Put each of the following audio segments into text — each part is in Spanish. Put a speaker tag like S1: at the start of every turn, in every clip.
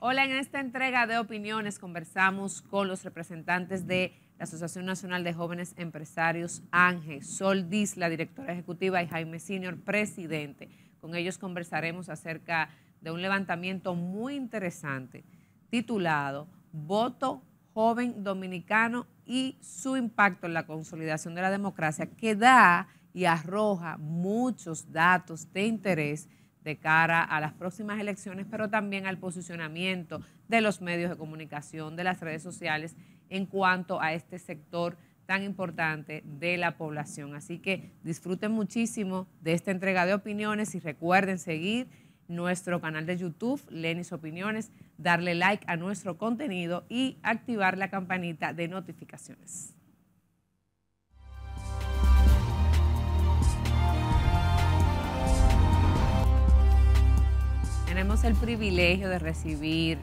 S1: Hola, en esta entrega de opiniones conversamos con los representantes de la Asociación Nacional de Jóvenes Empresarios Ángel Sol la directora ejecutiva, y Jaime Senior, presidente. Con ellos conversaremos acerca de un levantamiento muy interesante titulado Voto Joven Dominicano y su impacto en la consolidación de la democracia, que da y arroja muchos datos de interés de cara a las próximas elecciones, pero también al posicionamiento de los medios de comunicación, de las redes sociales en cuanto a este sector tan importante de la población. Así que disfruten muchísimo de esta entrega de opiniones y recuerden seguir nuestro canal de YouTube, Lenis Opiniones, darle like a nuestro contenido y activar la campanita de notificaciones. Tenemos el privilegio de recibir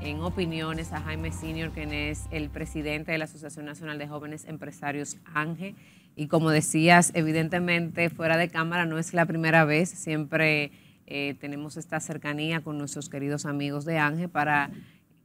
S1: en opiniones a Jaime Senior, quien es el presidente de la Asociación Nacional de Jóvenes Empresarios ANGE. Y como decías, evidentemente fuera de cámara no es la primera vez, siempre eh, tenemos esta cercanía con nuestros queridos amigos de ANGE para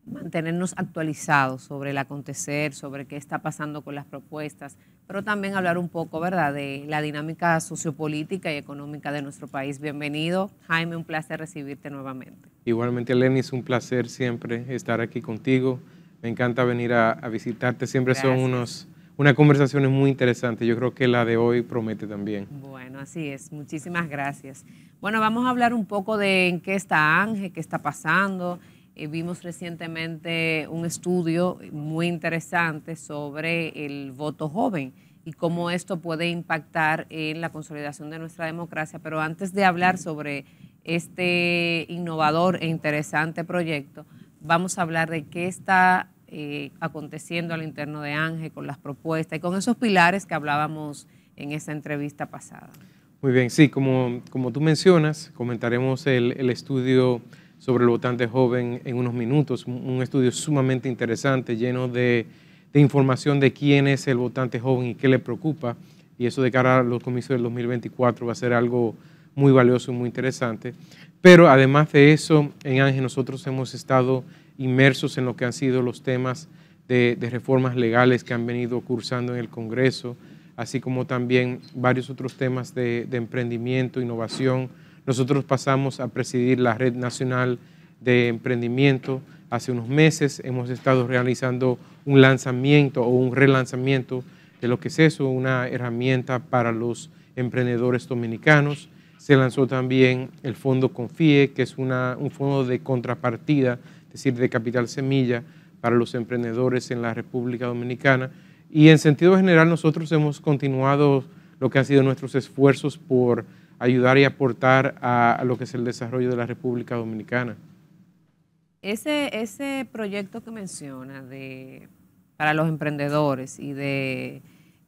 S1: mantenernos actualizados sobre el acontecer, sobre qué está pasando con las propuestas, pero también hablar un poco, ¿verdad?, de la dinámica sociopolítica y económica de nuestro país. Bienvenido, Jaime, un placer recibirte nuevamente.
S2: Igualmente, Lenny, es un placer siempre estar aquí contigo. Me encanta venir a, visitarte, siempre son unos una conversación muy interesantes. Yo creo que la de hoy promete también.
S1: Bueno, así es. Muchísimas gracias. Bueno, vamos a hablar un poco de en qué está Ángel, qué está pasando, eh, vimos recientemente un estudio muy interesante sobre el voto joven y cómo esto puede impactar en la consolidación de nuestra democracia. Pero antes de hablar sobre este innovador e interesante proyecto, vamos a hablar de qué está eh, aconteciendo al interno de Ángel con las propuestas y con esos pilares que hablábamos en esa entrevista pasada.
S2: Muy bien, sí, como, como tú mencionas, comentaremos el, el estudio sobre el votante joven en unos minutos, un estudio sumamente interesante, lleno de, información de quién es el votante joven y qué le preocupa, y eso de cara a los comicios del 2024 va a ser algo muy valioso y muy interesante. Pero además de eso, en Ángel nosotros hemos estado inmersos en lo que han sido los temas de, reformas legales que han venido cursando en el Congreso, así como también varios otros temas de, de emprendimiento, innovación nosotros pasamos a presidir la Red Nacional de Emprendimiento. Hace unos meses hemos estado realizando un lanzamiento o un relanzamiento de lo que es eso, una herramienta para los emprendedores dominicanos. Se lanzó también el Fondo Confíe, que es un fondo de contrapartida, es decir, de capital semilla para los emprendedores en la República Dominicana. Y en sentido general nosotros hemos continuado lo que han sido nuestros esfuerzos por ayudar y aportar a, lo que es el desarrollo de la República Dominicana.
S1: Ese, ese proyecto que menciona para los emprendedores y de,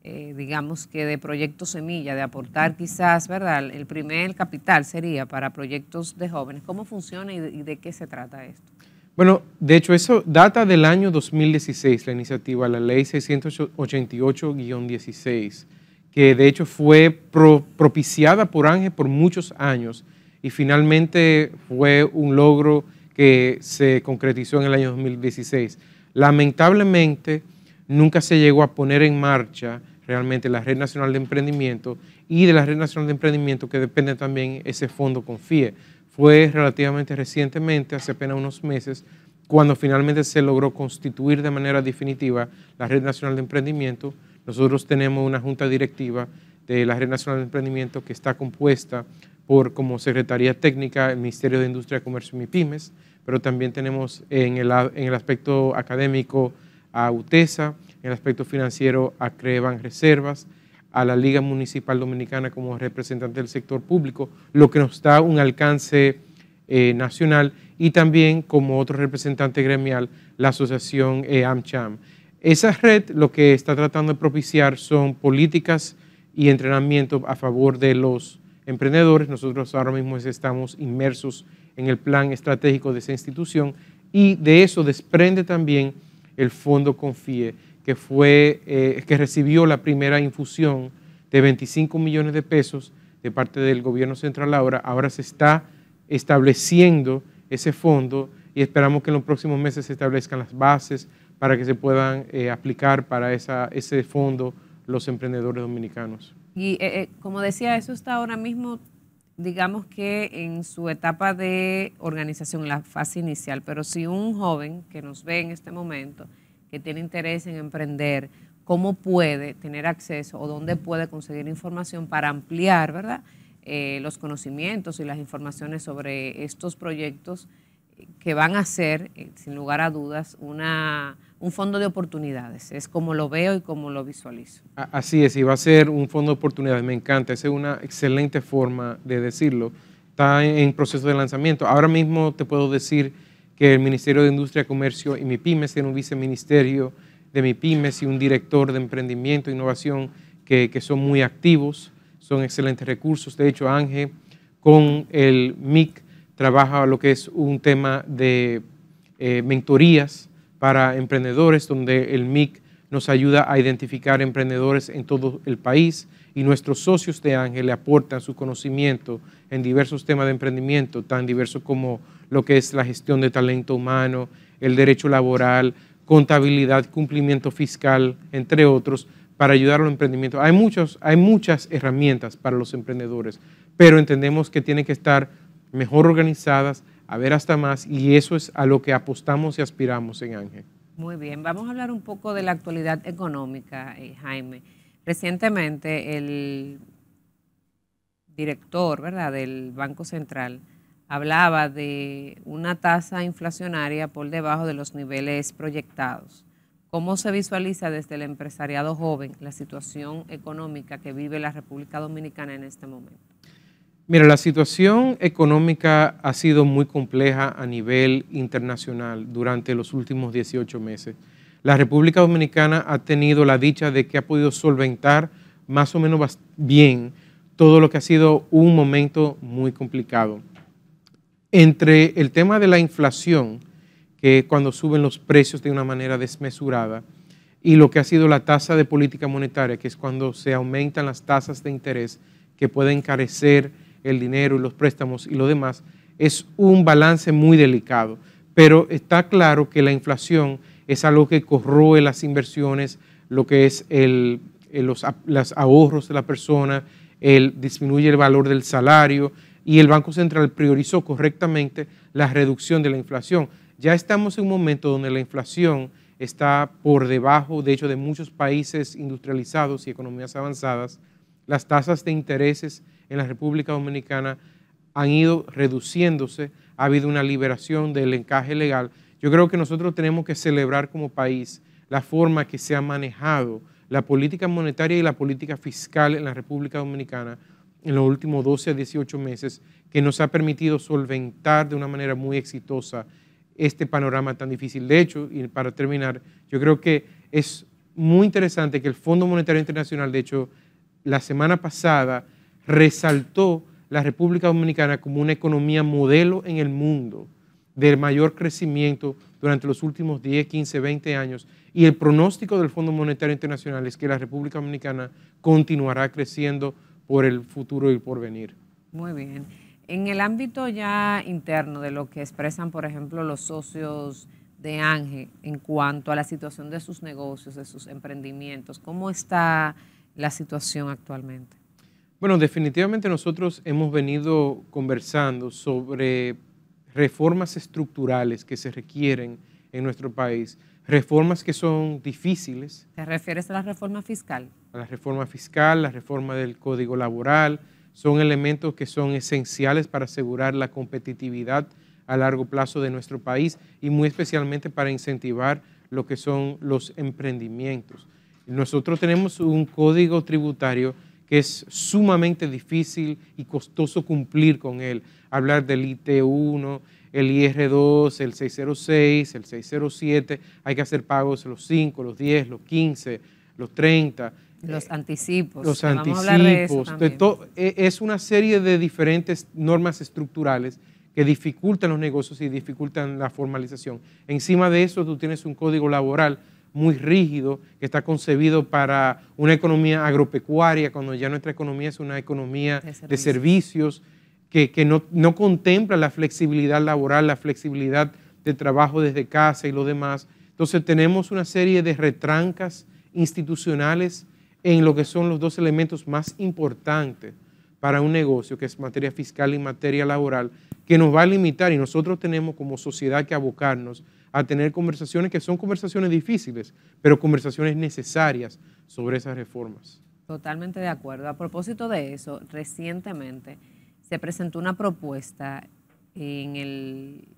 S1: eh, digamos que de proyecto semilla, de aportar quizás, ¿verdad? El primer capital sería para proyectos de jóvenes. ¿Cómo funciona y de, qué se trata esto?
S2: Bueno, de hecho, eso data del año 2016, la iniciativa, la ley 688-16 que de hecho fue propiciada por Ángel por muchos años y finalmente fue un logro que se concretizó en el año 2016. Lamentablemente, nunca se llegó a poner en marcha realmente la Red Nacional de Emprendimiento y de la Red Nacional de Emprendimiento que depende también ese fondo CONFIE. Fue relativamente recientemente, hace apenas unos meses, cuando finalmente se logró constituir de manera definitiva la Red Nacional de Emprendimiento nosotros tenemos una junta directiva de la Red Nacional de Emprendimiento que está compuesta por como Secretaría Técnica el Ministerio de Industria, Comercio y MIPIMES, pero también tenemos en el, aspecto académico a UTESA, en el aspecto financiero a Creban Reservas, a la Liga Municipal Dominicana como representante del sector público, lo que nos da un alcance eh, nacional y también como otro representante gremial la asociación eh, AmCham. Esa red lo que está tratando de propiciar son políticas y entrenamiento a favor de los emprendedores. Nosotros ahora mismo estamos inmersos en el plan estratégico de esa institución y de eso desprende también el Fondo Confíe, que, fue, eh, que recibió la primera infusión de 25 millones de pesos de parte del gobierno central ahora. Ahora se está estableciendo ese fondo y esperamos que en los próximos meses se establezcan las bases, para que se puedan eh, aplicar para ese fondo los emprendedores dominicanos.
S1: Y eh, eh, como decía, eso está ahora mismo, digamos que en su etapa de organización, la fase inicial, pero si un joven que nos ve en este momento, que tiene interés en emprender, ¿cómo puede tener acceso o dónde puede conseguir información para ampliar, ¿verdad? los conocimientos y las informaciones sobre estos proyectos que van a ser, eh, sin lugar a dudas, una, un fondo de oportunidades. Es como lo veo y como lo visualizo. Así
S2: es, y va a ser un fondo de oportunidades. Me encanta, es una excelente forma de decirlo. Está en proceso de lanzamiento. Ahora mismo te puedo decir que el Ministerio de Industria, Comercio y MIPIMES tiene un viceministerio de MIPIMES y un director de emprendimiento e innovación que, que son muy activos, son excelentes recursos. De hecho, Ángel, con el MIC, trabaja lo que es un tema de eh, mentorías para emprendedores, donde el MIC nos ayuda a identificar emprendedores en todo el país y nuestros socios de Ángel le aportan su conocimiento en diversos temas de emprendimiento, tan diversos como lo que es la gestión de talento humano, el derecho laboral, contabilidad, cumplimiento fiscal, entre otros, para ayudar al emprendimiento. Hay, muchos, hay muchas herramientas para los emprendedores, pero entendemos que tiene que estar mejor organizadas, a ver hasta más, y eso es a lo que apostamos y aspiramos en Ángel.
S1: Muy bien, vamos a hablar un poco de la actualidad económica, eh, Jaime. Recientemente el director ¿verdad? del Banco Central hablaba de una tasa inflacionaria por debajo de los niveles proyectados. ¿Cómo se visualiza desde el empresariado joven la situación económica que vive la República Dominicana en este momento?
S2: Mira, la situación económica ha sido muy compleja a nivel internacional durante los últimos 18 meses. La República Dominicana ha tenido la dicha de que ha podido solventar más o menos bien todo lo que ha sido un momento muy complicado. Entre el tema de la inflación, que cuando suben los precios de una manera desmesurada, y lo que ha sido la tasa de política monetaria, que es cuando se aumentan las tasas de interés que pueden encarecer el dinero y los préstamos y lo demás, es un balance muy delicado. Pero está claro que la inflación es algo que corroe las inversiones, lo que es el, eh, los, ahorros de la persona, el, disminuye el valor del salario y el Banco Central priorizó correctamente la reducción de la inflación. Ya estamos en un momento donde la inflación está por debajo, de hecho, de muchos países industrializados y economías avanzadas. Las tasas de intereses en la República Dominicana han ido reduciéndose, ha habido una liberación del encaje legal. Yo creo que nosotros tenemos que celebrar como país la forma que se ha manejado la política monetaria y la política fiscal en la República Dominicana en los últimos 12 a 18 meses, que nos ha permitido solventar de una manera muy exitosa este panorama tan difícil. De hecho, y para terminar, yo creo que es muy interesante que el Fondo Monetario Internacional, de hecho, la semana pasada resaltó la República Dominicana como una economía modelo en el mundo del mayor crecimiento durante los últimos 10, 15, 20 años y el pronóstico del Fondo Monetario Internacional es que la República Dominicana continuará creciendo por el futuro y por venir.
S1: Muy bien. En el ámbito ya interno de lo que expresan, por ejemplo, los socios de Ángel en cuanto a la situación de sus negocios, de sus emprendimientos, ¿cómo está la situación actualmente?
S2: Bueno, definitivamente nosotros hemos venido conversando sobre reformas estructurales que se requieren en nuestro país, reformas que son difíciles.
S1: ¿Te refieres a la reforma fiscal?
S2: A la reforma fiscal, la reforma del código laboral, son elementos que son esenciales para asegurar la competitividad a largo plazo de nuestro país y muy especialmente para incentivar lo que son los emprendimientos. Nosotros tenemos un código tributario que es sumamente difícil y costoso cumplir con él. Hablar del IT1, el IR2, el 606, el 607, hay que hacer pagos los 5, los 10, los 15, los 30.
S1: Los anticipos. Los anticipos. Vamos a de
S2: eso e-, es una serie de diferentes normas estructurales que dificultan los negocios y dificultan la formalización. Encima de eso tú tienes un código laboral muy rígido, que está concebido para una economía agropecuaria, cuando ya nuestra economía es una economía de servicios, que, no, no, contempla la flexibilidad laboral, la flexibilidad de trabajo desde casa y lo demás. Entonces tenemos una serie de retrancas institucionales en lo que son los dos elementos más importantes para un negocio, que es materia fiscal y materia laboral, que nos va a limitar y nosotros tenemos como sociedad que abocarnos a tener conversaciones que son conversaciones difíciles, pero conversaciones necesarias sobre esas reformas.
S1: Totalmente de acuerdo. A propósito de eso, recientemente se presentó una propuesta en el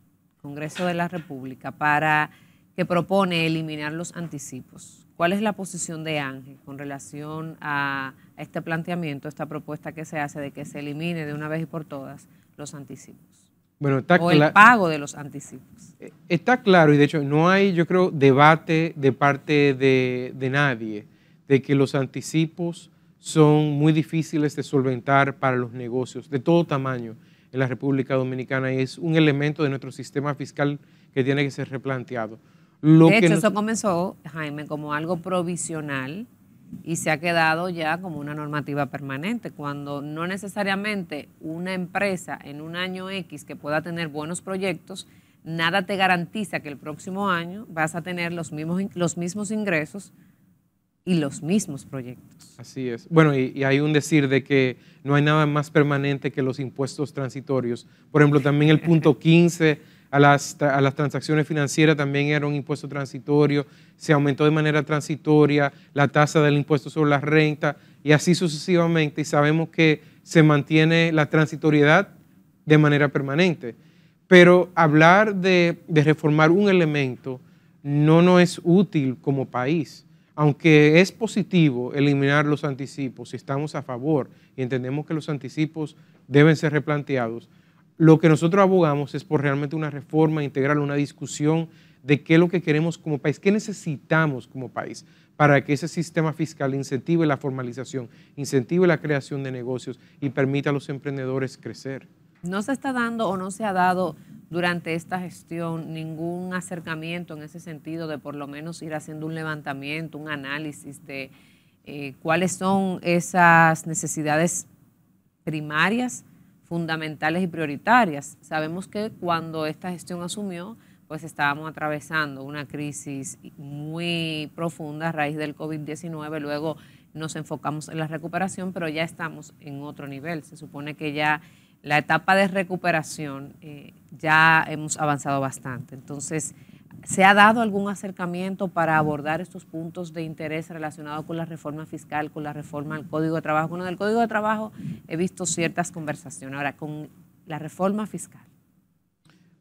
S1: Congreso de la República para que propone eliminar los anticipos. ¿Cuál es la posición de Ángel con relación a este planteamiento, esta propuesta que se hace de que se elimine de una vez y por todas los anticipos?
S2: Bueno, está o el
S1: pago de los anticipos. Eh,
S2: está claro, y de hecho no hay, yo creo, debate de parte de, nadie de que los anticipos son muy difíciles de solventar para los negocios de todo tamaño en la República Dominicana y es un elemento de nuestro sistema fiscal que tiene que ser replanteado. Lo de hecho, eso
S1: comenzó, Jaime, como algo provisional y se ha quedado ya como una normativa permanente, cuando no necesariamente una empresa en un año X que pueda tener buenos proyectos, nada te garantiza que el próximo año vas a tener los mismos, los mismos ingresos y los mismos proyectos.
S2: Así es. Bueno, y, y, hay un decir de que no hay nada más permanente que los impuestos transitorios. Por ejemplo, también el punto 15 a las, transacciones financieras también era un impuesto transitorio, se aumentó de manera transitoria la tasa del impuesto sobre la renta y así sucesivamente. Y sabemos que se mantiene la transitoriedad de manera permanente. Pero hablar de, de reformar un elemento no nos es útil como país. Aunque es positivo eliminar los anticipos, si estamos a favor y entendemos que los anticipos deben ser replanteados, lo que nosotros abogamos es por realmente una reforma integral, una discusión de qué es lo que queremos como país, qué necesitamos como país para que ese sistema fiscal incentive la formalización, incentive la creación de negocios y permita a los emprendedores crecer.
S1: No se está dando o no se ha dado durante esta gestión ningún acercamiento en ese sentido de por lo menos ir haciendo un levantamiento, un análisis de eh, cuáles son esas necesidades primarias fundamentales y prioritarias. Sabemos que cuando esta gestión asumió, pues estábamos atravesando una crisis muy profunda a raíz del COVID-19, luego nos enfocamos en la recuperación, pero ya estamos en otro nivel. Se supone que ya la etapa de recuperación eh, ya hemos avanzado bastante. Entonces, ¿Se ha dado algún acercamiento para abordar estos puntos de interés relacionados con la reforma fiscal, con la reforma al Código de Trabajo? bueno, del Código de Trabajo he visto ciertas conversaciones. Ahora, con la reforma fiscal.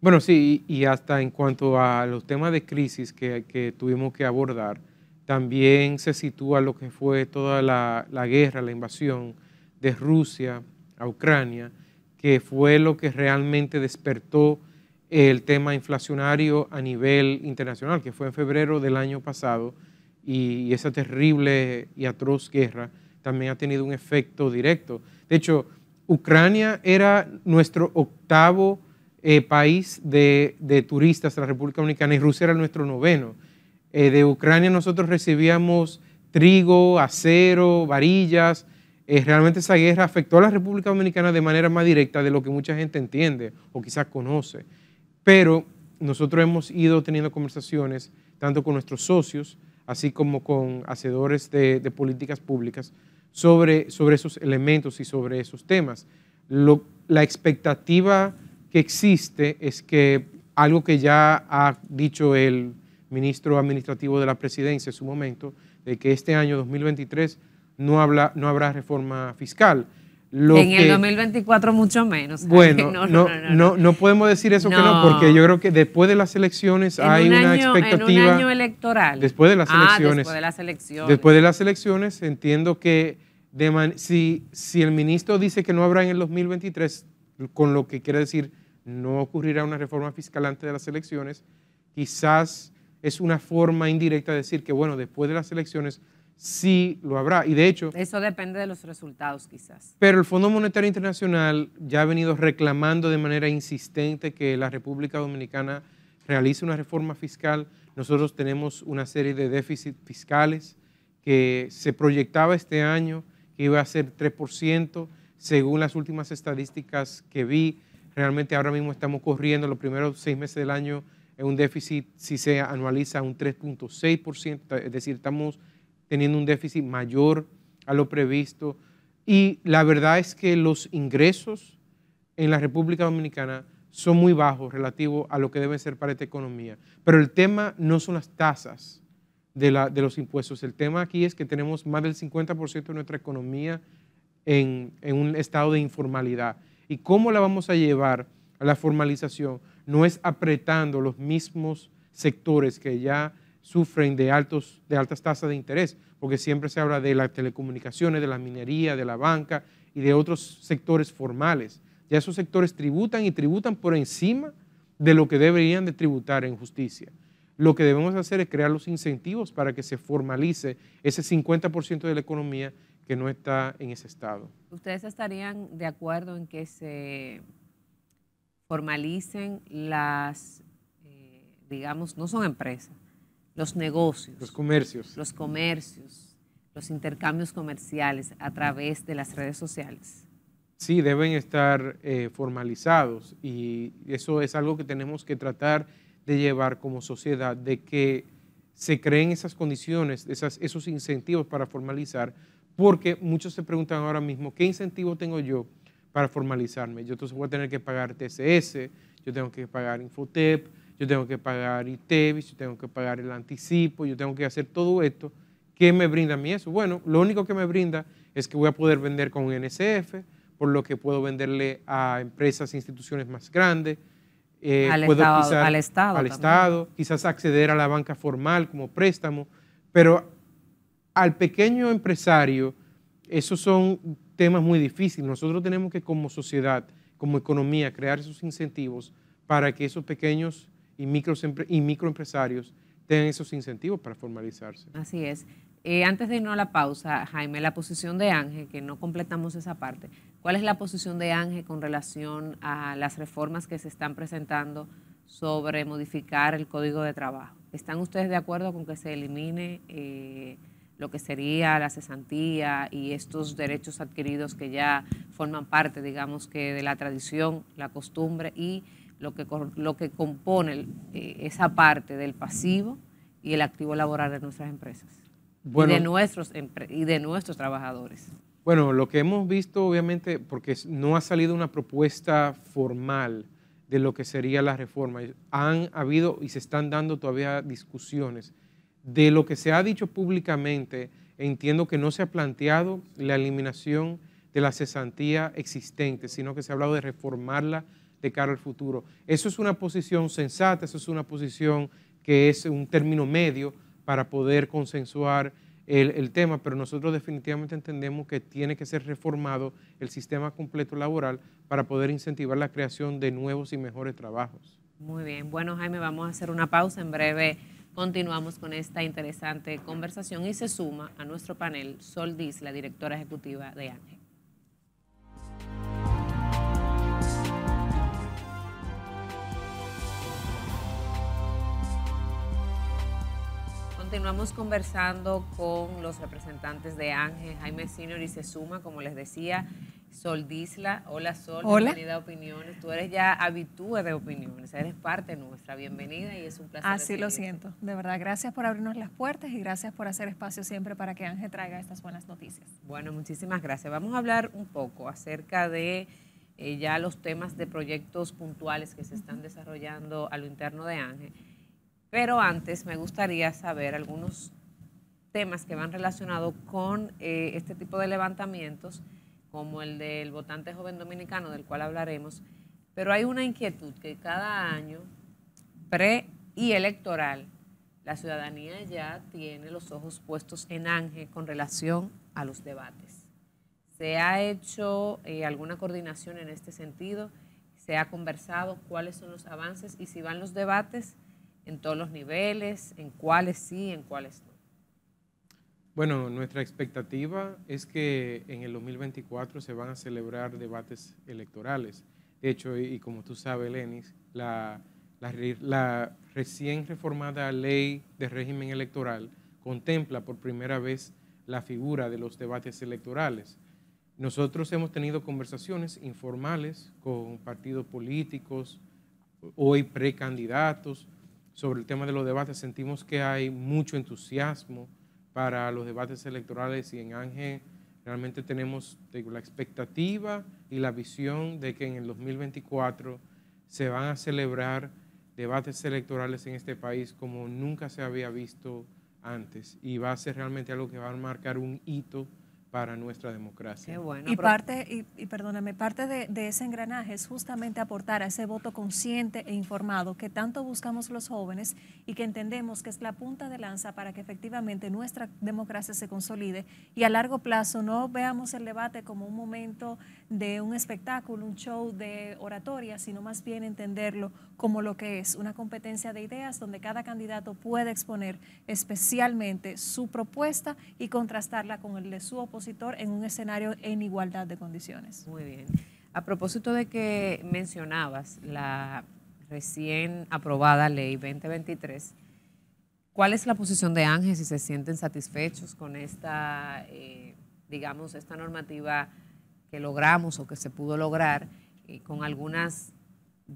S2: Bueno, sí, y hasta en cuanto a los temas de crisis que, tuvimos que abordar, también se sitúa lo que fue toda la guerra, la invasión de Rusia a Ucrania, que fue lo que realmente despertó el tema inflacionario a nivel internacional, que fue en febrero del año pasado, y, esa terrible y atroz guerra también ha tenido un efecto directo. De hecho, Ucrania era nuestro octavo eh, país de, de, turistas, la República Dominicana, y Rusia era nuestro noveno. Eh, de Ucrania nosotros recibíamos trigo, acero, varillas. Eh, realmente esa guerra afectó a la República Dominicana de manera más directa de lo que mucha gente entiende o quizás conoce. Pero nosotros hemos ido teniendo conversaciones tanto con nuestros socios, así como con hacedores de, políticas públicas, sobre, esos elementos y sobre esos temas. la expectativa que existe es que algo que ya ha dicho el ministro administrativo de la presidencia en su momento, de que este año 2023 no habrá reforma fiscal en el
S1: 2024 mucho menos. Bueno, no, no,
S2: no, no, podemos decir eso que no, porque yo creo que después de las elecciones hay una expectativa. año electoral. Después de las ah, elecciones. Después de las elecciones. Después de las elecciones, entiendo que si, si el ministro dice que no habrá en el 2023, con lo que quiere decir no ocurrirá una reforma fiscal antes de las elecciones, quizás es una forma indirecta de decir que, bueno, después de las elecciones sí lo habrá. Y de hecho...
S1: Eso depende de los resultados quizás.
S2: Pero el Fondo Monetario Internacional ya ha venido reclamando de manera insistente que la República Dominicana realice una reforma fiscal. Nosotros tenemos una serie de déficits fiscales que se proyectaba este año que iba a ser 3%. Según las últimas estadísticas que vi, realmente ahora mismo estamos corriendo los primeros seis meses del año en un déficit, si se anualiza, un 3.6%. Es decir, estamos teniendo un déficit mayor a lo previsto. Y la verdad es que los ingresos en la República Dominicana son muy bajos relativo a lo que debe ser para esta economía. Pero el tema no son las tasas de, los impuestos. El tema aquí es que tenemos más del 50% de nuestra economía en, en, un estado de informalidad. ¿Y cómo la vamos a llevar a la formalización? No es apretando los mismos sectores que ya sufren de, altos, de altas tasas de interés, porque siempre se habla de las telecomunicaciones, de la minería, de la banca y de otros sectores formales. Ya esos sectores tributan y tributan por encima de lo que deberían de tributar en justicia. Lo que debemos hacer es crear los incentivos para que se formalice ese 50% de la economía que no está en ese estado.
S1: ¿Ustedes estarían de acuerdo en que se formalicen las, eh, digamos, no son empresas, los negocios, los comercios, los comercios, los intercambios comerciales a través de las redes sociales.
S2: Sí, deben estar eh, formalizados y eso es algo que tenemos que tratar de llevar como sociedad, de que se creen esas condiciones, esas, esos incentivos para formalizar, porque muchos se preguntan ahora mismo, ¿qué incentivo tengo yo para formalizarme? Yo entonces voy a tener que pagar TCS, yo tengo que pagar Infotep, yo tengo que pagar ITEVIS, yo tengo que pagar el anticipo, yo tengo que hacer todo esto. ¿Qué me brinda a mí eso? Bueno, lo único que me brinda es que voy a poder vender con NSF, por lo que puedo venderle a empresas, e instituciones más grandes. Eh, al, estado, al, Estado. Al Estado quizás acceder a la banca formal como préstamo, pero al pequeño empresario, esos son temas muy difíciles. Nosotros tenemos que como sociedad, como economía, crear esos incentivos para que esos pequeños y, y microempresarios tengan esos incentivos para formalizarse.
S1: Así es. Eh, antes de irnos a la pausa, Jaime, la posición de Ángel, que no completamos esa parte, ¿cuál es la posición de Ángel con relación a las reformas que se están presentando sobre modificar el código de trabajo? ¿Están ustedes de acuerdo con que se elimine eh, lo que sería la cesantía y estos derechos adquiridos que ya forman parte, digamos que, de la tradición, la costumbre y lo que, lo que compone eh, esa parte del pasivo y el activo laboral de nuestras empresas de nuestros, y de nuestros trabajadores.
S2: Bueno, lo que hemos visto, obviamente, porque no ha salido una propuesta formal de lo que sería la reforma. Han habido y se están dando todavía discusiones. De lo que se ha dicho públicamente, entiendo que no se ha planteado la eliminación de la cesantía existente, sino que se ha hablado de reformarla de cara al futuro. Eso es una posición sensata, eso es una posición que es un término medio para poder consensuar el, tema, pero nosotros definitivamente entendemos que tiene que ser reformado el sistema completo laboral para poder incentivar la creación de nuevos y mejores trabajos.
S1: Muy bien, bueno Jaime, vamos a hacer una pausa en breve. Continuamos con esta interesante conversación y se suma a nuestro panel Sol Diz, la directora ejecutiva de Ángel. Continuamos conversando con los representantes de Ángel, Jaime Senior y se suma, como les decía, Sol Disla. Hola Sol, bienvenida a Opiniones. Tú eres ya habitúa de Opiniones, eres parte nuestra, bienvenida y es un placer. Así lo
S3: siento, de verdad, gracias por abrirnos las puertas y gracias por hacer espacio siempre para que Ángel traiga estas buenas noticias.
S1: Bueno, muchísimas gracias. Vamos a hablar un poco acerca de eh, ya los temas de proyectos puntuales que se están desarrollando a lo interno de Ángel. Pero antes me gustaría saber algunos temas que van relacionados con eh, este tipo de levantamientos, como el del votante joven dominicano, del cual hablaremos. Pero hay una inquietud que cada año, pre y electoral, la ciudadanía ya tiene los ojos puestos en Ángel con relación a los debates. ¿Se ha hecho eh, alguna coordinación en este sentido? ¿Se ha conversado cuáles son los avances y si van los debates? en todos los niveles, en cuáles sí, en cuáles no.
S2: Bueno, nuestra expectativa es que en el 2024 se van a celebrar debates electorales. De hecho, y, como tú sabes, Lenis, la, recién reformada ley de régimen electoral contempla por primera vez la figura de los debates electorales. Nosotros hemos tenido conversaciones informales con partidos políticos, hoy precandidatos, sobre el tema de los debates. Sentimos que hay mucho entusiasmo para los debates electorales y en Ángel realmente tenemos la expectativa y la visión de que en el 2024 se van a celebrar debates electorales en este país como nunca se había visto antes y va a ser realmente algo que va a marcar un hito para nuestra democracia. Qué bueno. Y parte,
S3: y, perdóname, parte de, de, ese engranaje es justamente aportar a ese voto consciente e informado que tanto buscamos los jóvenes y que entendemos que es la punta de lanza para que efectivamente nuestra democracia se consolide y a largo plazo no veamos el debate como un momento de un espectáculo, un show de oratoria, sino más bien entenderlo como lo que es, una competencia de ideas donde cada candidato puede exponer especialmente su propuesta y contrastarla con el de su oposición en un escenario en igualdad de condiciones. Muy bien.
S1: A propósito de que mencionabas la recién aprobada ley 2023, ¿cuál es la posición de Ángel si se sienten satisfechos con esta, eh, digamos, esta normativa que logramos o que se pudo lograr con algunas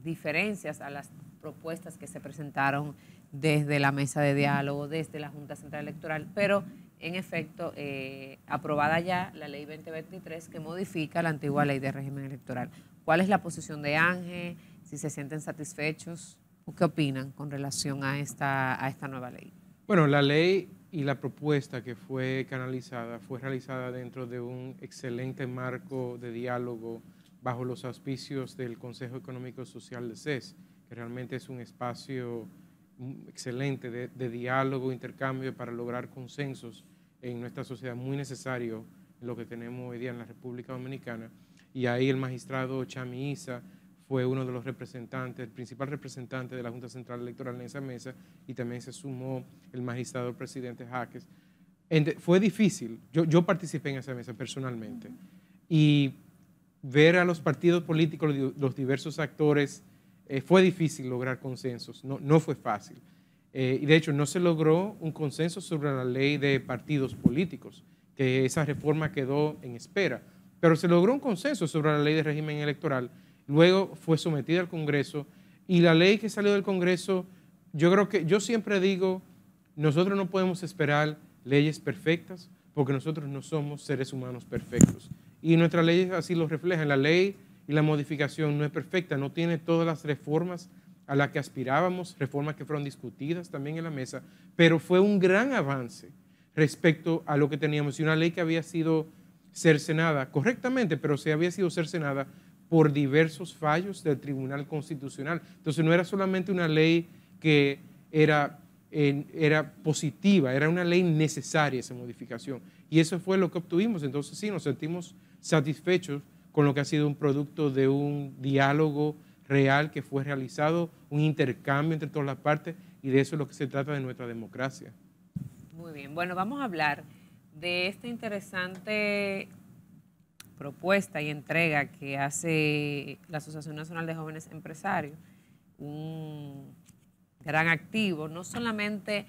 S1: diferencias a las propuestas que se presentaron desde la mesa de diálogo, desde la Junta Central Electoral, pero en efecto eh, aprobada ya la ley 2023 que modifica la antigua ley de régimen electoral. ¿Cuál es la posición de Ángel? Si se sienten satisfechos, ¿o ¿qué opinan con relación a esta, a esta nueva ley?
S2: Bueno, la ley y la propuesta que fue canalizada fue realizada dentro de un excelente marco de diálogo bajo los auspicios del Consejo Económico Social de CES, que realmente es un espacio mm, excelente de, diálogo, intercambio para lograr consensos en nuestra sociedad muy necesario, lo que tenemos hoy día en la República Dominicana. Y ahí el magistrado Chami fue uno de los representantes, el principal representante de la Junta Central Electoral en esa mesa, y también se sumó el magistrado presidente Jaques. fue difícil, yo, participé en esa mesa personalmente, y ver a los partidos políticos, los diversos actores, eh, fue difícil lograr consensos, no, no fue fácil. Eh, y de hecho, no se logró un consenso sobre la ley de partidos políticos, que esa reforma quedó en espera. Pero se logró un consenso sobre la ley de régimen electoral. Luego fue sometida al Congreso y la ley que salió del Congreso, yo creo que, yo siempre digo, nosotros no podemos esperar leyes perfectas porque nosotros no somos seres humanos perfectos. Y nuestras leyes así lo reflejan. La ley y la modificación no es perfecta, no tiene todas las reformas a la que aspirábamos, reformas que fueron discutidas también en la mesa, pero fue un gran avance respecto a lo que teníamos y una ley que había sido cercenada correctamente, pero se había sido cercenada por diversos fallos del Tribunal Constitucional. Entonces no era solamente una ley que era, era positiva, era una ley necesaria esa modificación. Y eso fue lo que obtuvimos. Entonces sí, nos sentimos satisfechos con lo que ha sido un producto de un diálogo real que fue realizado, un intercambio entre todas las partes, y de eso es lo que se trata de nuestra
S1: democracia. Muy bien, bueno, vamos a hablar de esta interesante propuesta y entrega que hace la Asociación Nacional de Jóvenes Empresarios, un gran activo, no solamente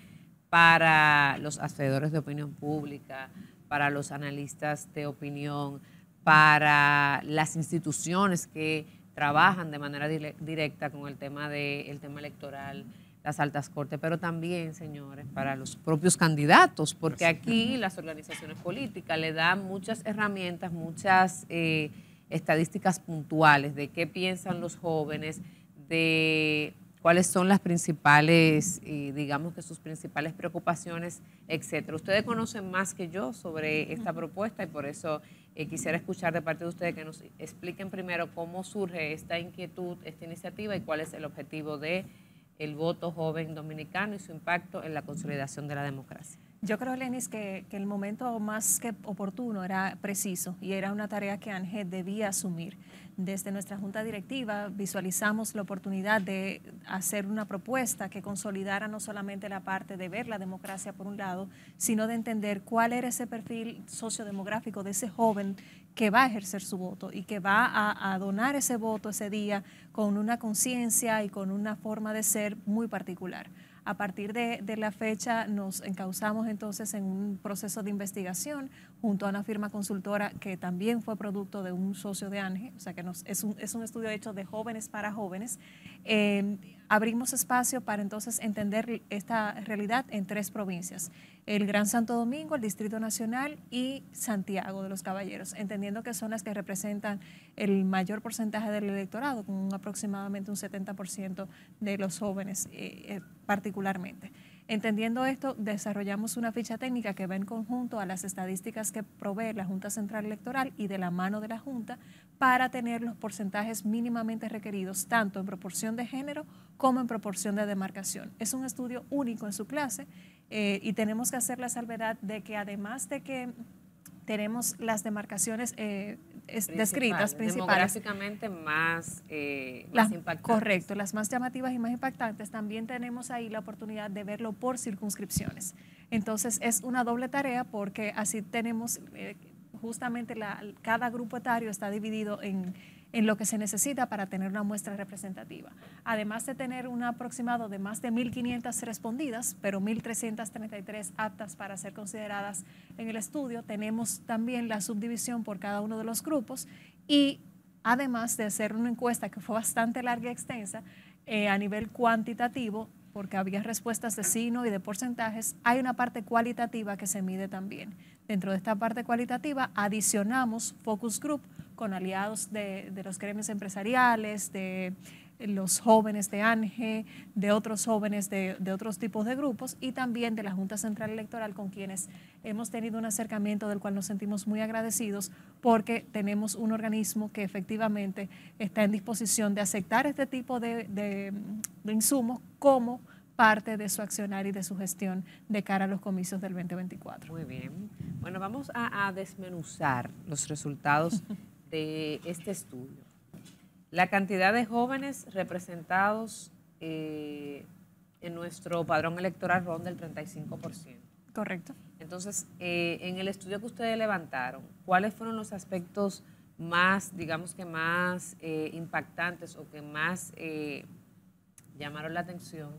S1: para los hacedores de opinión pública, para los analistas de opinión, para las instituciones que trabajan de manera directa con el tema, de, tema electoral, las altas cortes, pero también, señores, para los propios candidatos, porque aquí las organizaciones políticas le dan muchas herramientas, muchas eh, estadísticas puntuales de qué piensan los jóvenes, de cuáles son las principales, eh, digamos que sus principales preocupaciones, etcétera. Ustedes conocen más que yo sobre esta propuesta y por eso eh, quisiera escuchar de parte de ustedes que nos expliquen primero cómo surge esta inquietud, esta iniciativa y cuál es el objetivo de el voto joven dominicano y su impacto en la consolidación de la democracia.
S3: Yo creo, Lenis, que, el momento más que oportuno era preciso y era una tarea que Ángel debía asumir. Desde nuestra junta directiva visualizamos la oportunidad de hacer una propuesta que consolidara no solamente la parte de ver la democracia por un lado, sino de entender cuál era ese perfil sociodemográfico de ese joven que va a ejercer su voto y que va a donar ese voto ese día con una conciencia y con una forma de ser muy particular. A partir de, la fecha nos encauzamos entonces en un proceso de investigación junto a una firma consultora que también fue producto de un socio de ANGE, o sea que es, un, estudio hecho de jóvenes para jóvenes. Eh, abrimos espacio para entonces entender esta realidad en tres provincias, el Gran Santo Domingo, el Distrito Nacional y Santiago de los Caballeros, entendiendo que son las que representan el mayor porcentaje del electorado, con aproximadamente un 70% de los jóvenes eh, eh, particularmente. Entendiendo esto, desarrollamos una ficha técnica que va en conjunto a las estadísticas que provee la Junta Central Electoral y de la mano de la Junta para tener los porcentajes mínimamente requeridos, tanto en proporción de género como en proporción de demarcación. Es un estudio único en su clase eh, y tenemos que hacer la salvedad de que además de que tenemos las demarcaciones eh, descritas principales.
S1: Demográficamente más, eh, impactantes. Correcto,
S3: las más llamativas y más impactantes. También tenemos ahí la oportunidad de verlo por circunscripciones. Entonces es una doble tarea porque así tenemos eh, justamente la, cada grupo etario está dividido en en lo que se necesita para tener una muestra representativa. Además de tener un aproximado de más de 1.500 respondidas, pero 1.333 aptas para ser consideradas en el estudio, tenemos también la subdivisión por cada uno de los grupos y además de hacer una encuesta que fue bastante larga y extensa, eh, a nivel cuantitativo, porque había respuestas de signo y de porcentajes, hay una parte cualitativa que se mide también. Dentro de esta parte cualitativa adicionamos focus group con aliados de, de los gremios empresariales, de los jóvenes de ANGE, de otros jóvenes de, otros tipos de grupos y también de la Junta Central Electoral con quienes hemos tenido un acercamiento del cual nos sentimos muy agradecidos porque tenemos un organismo que efectivamente está en disposición de aceptar este tipo de, insumos como parte de su accionar y de su gestión de cara a los comicios del 2024. Muy bien.
S1: Bueno, vamos a desmenuzar los resultados de este estudio la cantidad de jóvenes representados eh, en nuestro padrón electoral ronda el
S3: 35%. Correcto.
S1: Entonces, eh, en el estudio que ustedes levantaron, ¿cuáles fueron los aspectos más, digamos que más eh, impactantes o que más llamaron la atención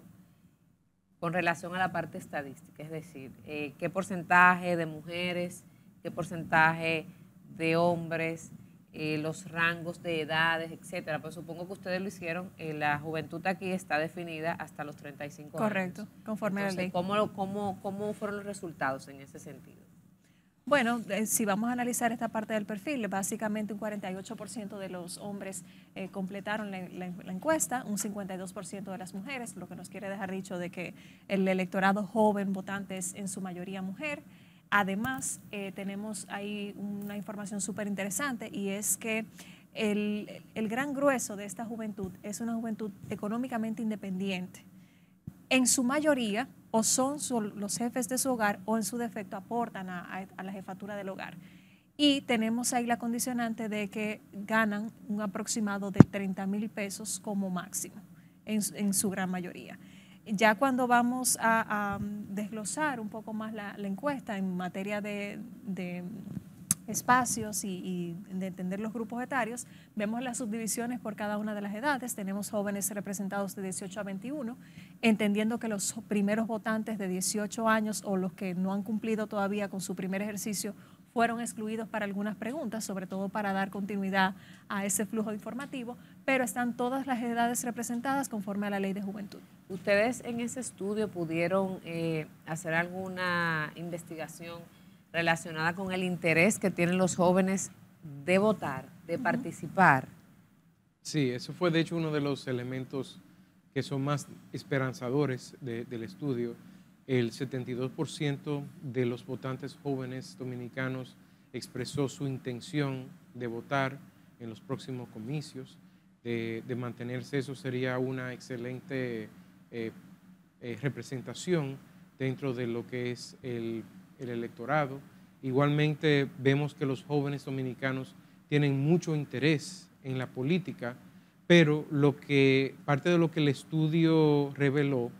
S1: con relación a la parte estadística? Es decir, ¿qué porcentaje de mujeres, qué porcentaje de hombres? Eh, los rangos de edades, etcétera. Pues supongo que ustedes lo hicieron. Eh, la juventud aquí está definida hasta los 35 Correcto, años. Correcto, conforme a la ley. ¿cómo, fueron los resultados en ese sentido?
S3: Bueno, si vamos a analizar esta parte del perfil, básicamente un 48% de los hombres eh, completaron la, la, encuesta, un 52% de las mujeres, lo que nos quiere dejar dicho de que el electorado joven votante es en su mayoría mujer. Además, eh, tenemos ahí una información súper interesante y es que el, gran grueso de esta juventud es una juventud económicamente independiente. En su mayoría, o son los jefes de su hogar o en su defecto aportan a, la jefatura del hogar. Y tenemos ahí la condicionante de que ganan un aproximado de 30 mil pesos como máximo, en su gran mayoría. Ya cuando vamos a, mm, desglosar un poco más la, encuesta en materia de, espacios y, y, de entender los grupos etarios, vemos las subdivisiones por cada una de las edades. Tenemos jóvenes representados de 18 a 21, entendiendo que los primeros votantes de 18 años o los que no han cumplido todavía con su primer ejercicio fueron excluidos para algunas preguntas, sobre todo para dar continuidad a ese flujo informativo, pero están todas las edades representadas conforme a la ley de juventud.
S1: ¿Ustedes en ese estudio pudieron eh, hacer alguna
S3: investigación
S1: relacionada con el interés que tienen los jóvenes de votar, de participar?
S2: Sí, eso fue de hecho uno de los elementos que son más esperanzadores del estudio el 72% de los votantes jóvenes dominicanos expresó su intención de votar en los próximos comicios, de, mantenerse eso sería una excelente eh, eh, representación dentro de lo que es el, el electorado. Igualmente vemos que los jóvenes dominicanos tienen mucho interés en la política, pero lo que, parte de lo que el estudio reveló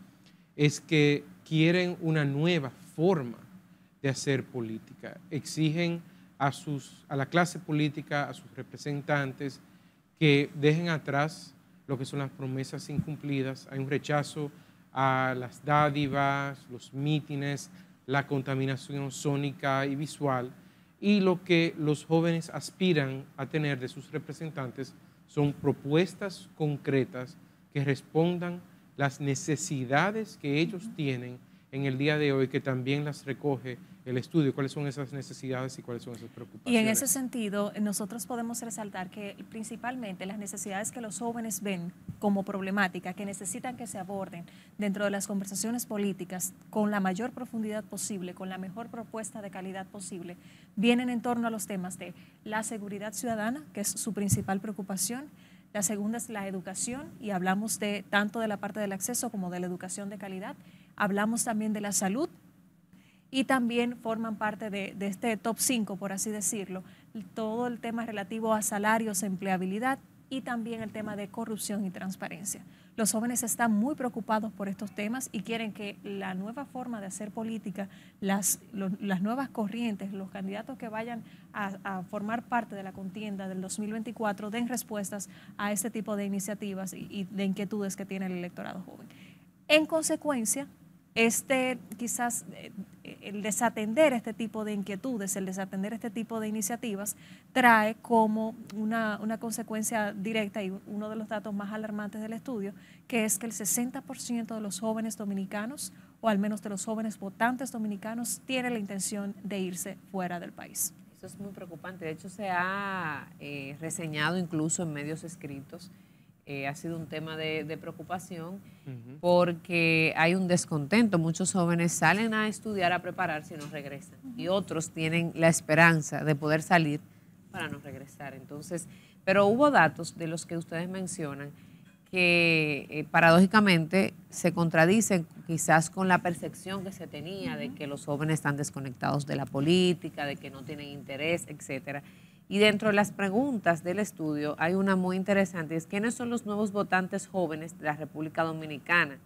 S2: es que quieren una nueva forma de hacer política. Exigen a, sus, a la clase política, a sus representantes, que dejen atrás lo que son las promesas incumplidas. Hay un rechazo a las dádivas, los mítines, la contaminación sónica y visual. Y lo que los jóvenes aspiran a tener de sus representantes son propuestas concretas que respondan las necesidades que ellos tienen en el día de hoy, que también las recoge el estudio, cuáles son esas necesidades y cuáles son esas preocupaciones.
S3: Y en ese sentido, nosotros podemos resaltar que principalmente las necesidades que los jóvenes ven como problemática, que necesitan que se aborden dentro de las conversaciones políticas con la mayor profundidad posible, con la mejor propuesta de calidad posible, vienen en torno a los temas de la seguridad ciudadana, que es su principal preocupación, la segunda es la educación y hablamos de tanto de la parte del acceso como de la educación de calidad. Hablamos también de la salud y también forman parte de, de este top 5, por así decirlo, todo el tema relativo a salarios, empleabilidad y también el tema de corrupción y transparencia. Los jóvenes están muy preocupados por estos temas y quieren que la nueva forma de hacer política, las, las nuevas corrientes, los candidatos que vayan a, formar parte de la contienda del 2024 den respuestas a este tipo de iniciativas y de inquietudes que tiene el electorado joven. En consecuencia, este quizás eh, el desatender este tipo de inquietudes, el desatender este tipo de iniciativas, trae como una, consecuencia directa y uno de los datos más alarmantes del estudio, que es que el 60% de los jóvenes dominicanos, o al menos de los jóvenes votantes dominicanos, tiene la intención de irse fuera del país.
S1: Eso es muy preocupante. De hecho, se ha eh, reseñado incluso en medios escritos eh, ha sido un tema de, preocupación porque hay un descontento. Muchos jóvenes salen a estudiar, a prepararse y no regresan. Y otros tienen la esperanza de poder salir para no regresar. Entonces, pero hubo datos de los que ustedes mencionan que eh, paradójicamente se contradicen quizás con la percepción que se tenía de que los jóvenes están desconectados de la política, de que no tienen interés, etcétera. Y dentro de las preguntas del estudio hay una muy interesante, es ¿quiénes son los nuevos votantes jóvenes de la República Dominicana?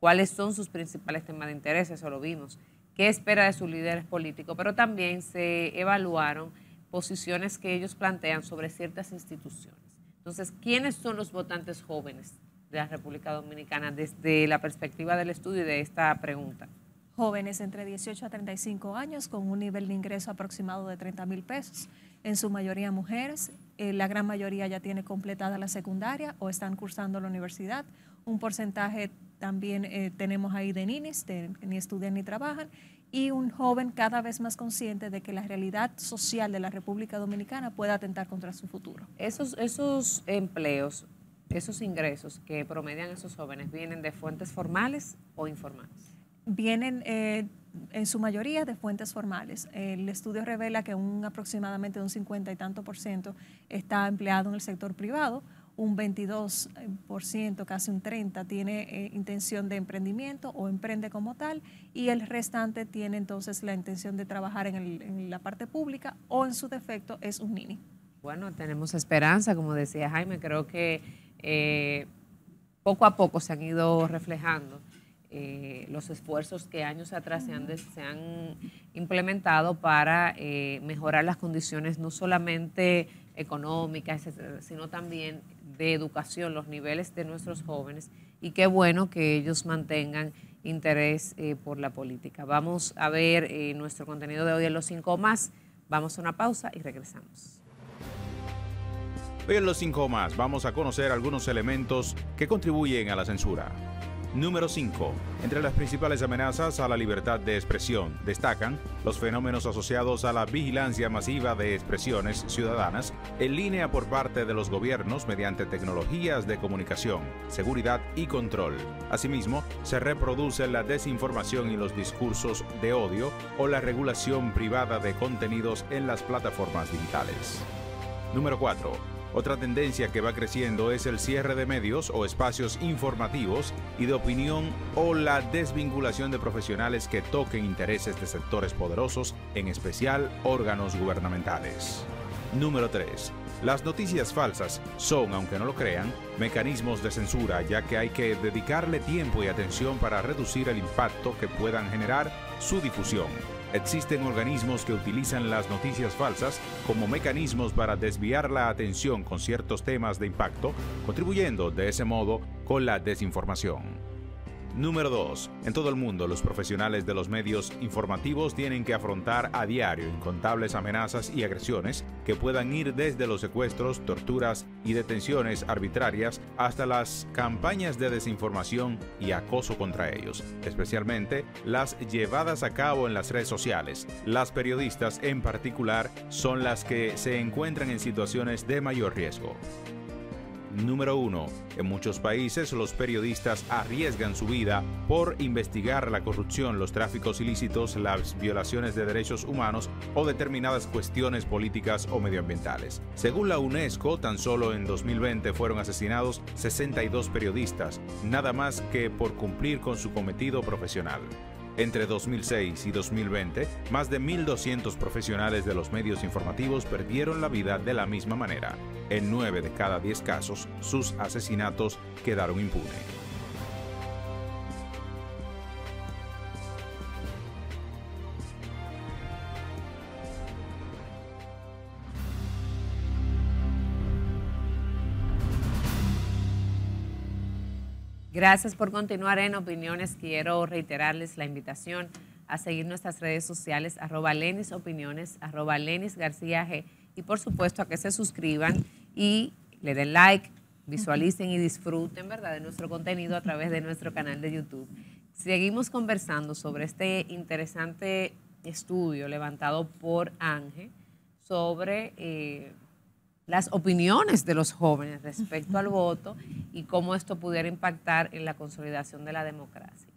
S1: ¿Cuáles son sus principales temas de interés? Eso lo vimos. ¿Qué espera de sus líderes políticos? Pero también se evaluaron posiciones que ellos plantean sobre ciertas instituciones. Entonces, ¿quiénes son los votantes jóvenes de la República Dominicana desde la perspectiva del estudio y de esta pregunta?
S3: Jóvenes entre 18 a 35 años con un nivel de ingreso aproximado de 30 mil pesos en su mayoría mujeres, eh, la gran mayoría ya tiene completada la secundaria o están cursando la universidad, un porcentaje también eh, tenemos ahí de ninis, de, ni estudian ni trabajan, y un joven cada vez más consciente de que la realidad social de la República Dominicana puede atentar contra su futuro.
S1: Esos, esos empleos, esos ingresos que promedian esos jóvenes, ¿vienen de fuentes formales o informales?
S3: Vienen eh, en su mayoría de fuentes formales. El estudio revela que un aproximadamente un cincuenta y tanto por ciento está empleado en el sector privado, un 22 eh, por ciento, casi un 30, tiene eh, intención de emprendimiento o emprende como tal, y el restante tiene entonces la intención de trabajar en, la parte pública o en su defecto es un mini
S1: Bueno, tenemos esperanza, como decía Jaime, creo que eh, poco a poco se han ido reflejando eh, los esfuerzos que años atrás se han, implementado para eh, mejorar las condiciones no solamente económicas, sino también de educación, los niveles de nuestros jóvenes y qué bueno que ellos mantengan interés eh, por la política. Vamos a ver nuestro contenido de hoy en los cinco más. Vamos a una pausa y regresamos.
S4: Hoy en los cinco más vamos a conocer algunos elementos que contribuyen a la censura. Número 5. Entre las principales amenazas a la libertad de expresión destacan los fenómenos asociados a la vigilancia masiva de expresiones ciudadanas en línea por parte de los gobiernos mediante tecnologías de comunicación, seguridad y control. Asimismo, se reproduce la desinformación y los discursos de odio o la regulación privada de contenidos en las plataformas digitales. Número 4 otra tendencia que va creciendo es el cierre de medios o espacios informativos y de opinión o la desvinculación de profesionales que toquen intereses de sectores poderosos, en especial órganos gubernamentales. Número 3. Las noticias falsas son, aunque no lo crean, mecanismos de censura, ya que hay que dedicarle tiempo y atención para reducir el impacto que puedan generar su difusión. Existen organismos que utilizan las noticias falsas como mecanismos para desviar la atención con ciertos temas de impacto, contribuyendo de ese modo con la desinformación. Número 2. En todo el mundo, los profesionales de los medios informativos tienen que afrontar a diario incontables amenazas y agresiones que puedan ir desde los secuestros, torturas y detenciones arbitrarias hasta las campañas de desinformación y acoso contra ellos, especialmente las llevadas a cabo en las redes sociales. Las periodistas en particular son las que se encuentran en situaciones de mayor riesgo. Número 1. En muchos países los periodistas arriesgan su vida por investigar la corrupción, los tráficos ilícitos, las violaciones de derechos humanos o determinadas cuestiones políticas o medioambientales. Según la UNESCO, tan solo en 2020 fueron asesinados 62 periodistas, nada más que por cumplir con su cometido profesional. Entre 2006 y 2020, más de 1.200 profesionales de los medios informativos perdieron la vida de la misma manera. En 9 de cada 10 casos, sus asesinatos quedaron impunes.
S1: Gracias por continuar en Opiniones. Quiero reiterarles la invitación a seguir nuestras redes sociales, arroba Lenis Opiniones, arroba Lenis García G. Y por supuesto a que se suscriban y le den like, visualicen y disfruten, ¿verdad?, de nuestro contenido a través de nuestro canal de YouTube. Seguimos conversando sobre este interesante estudio levantado por Ángel sobre eh, las opiniones de los jóvenes respecto al voto y cómo esto pudiera impactar en la consolidación de la democracia.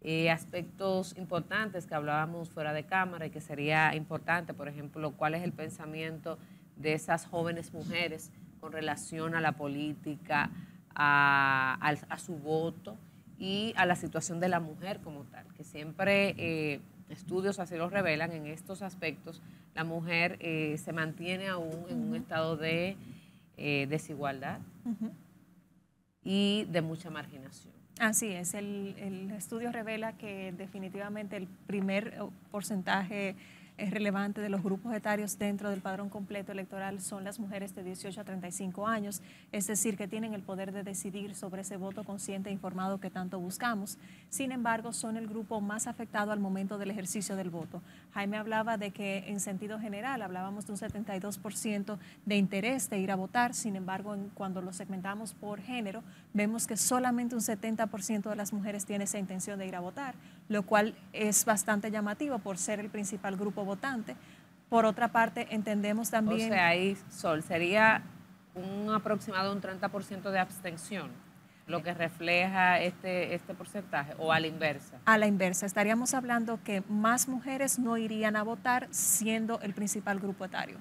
S1: Eh, aspectos importantes que hablábamos fuera de cámara y que sería importante, por ejemplo, cuál es el pensamiento de esas jóvenes mujeres con relación a la política, a, su voto y a la situación de la mujer como tal, que siempre... Eh, estudios así lo revelan, en estos aspectos la mujer eh, se mantiene aún en un estado de eh, desigualdad y de mucha marginación.
S3: Así es, el, el estudio revela que definitivamente el primer eh, porcentaje es relevante de los grupos etarios dentro del padrón completo electoral son las mujeres de 18 a 35 años, es decir, que tienen el poder de decidir sobre ese voto consciente e informado que tanto buscamos. Sin embargo, son el grupo más afectado al momento del ejercicio del voto. Jaime hablaba de que en sentido general hablábamos de un 72% de interés de ir a votar, sin embargo, cuando lo segmentamos por género, vemos que solamente un 70% de las mujeres tiene esa intención de ir a votar, lo cual es bastante llamativo por ser el principal grupo votante. Por otra parte, entendemos también... O sea,
S1: ahí, Sol, sería un aproximado un 30% de abstención lo que refleja este, este porcentaje o a la inversa?
S3: A la inversa. Estaríamos hablando que más mujeres no irían a votar siendo el principal grupo etario.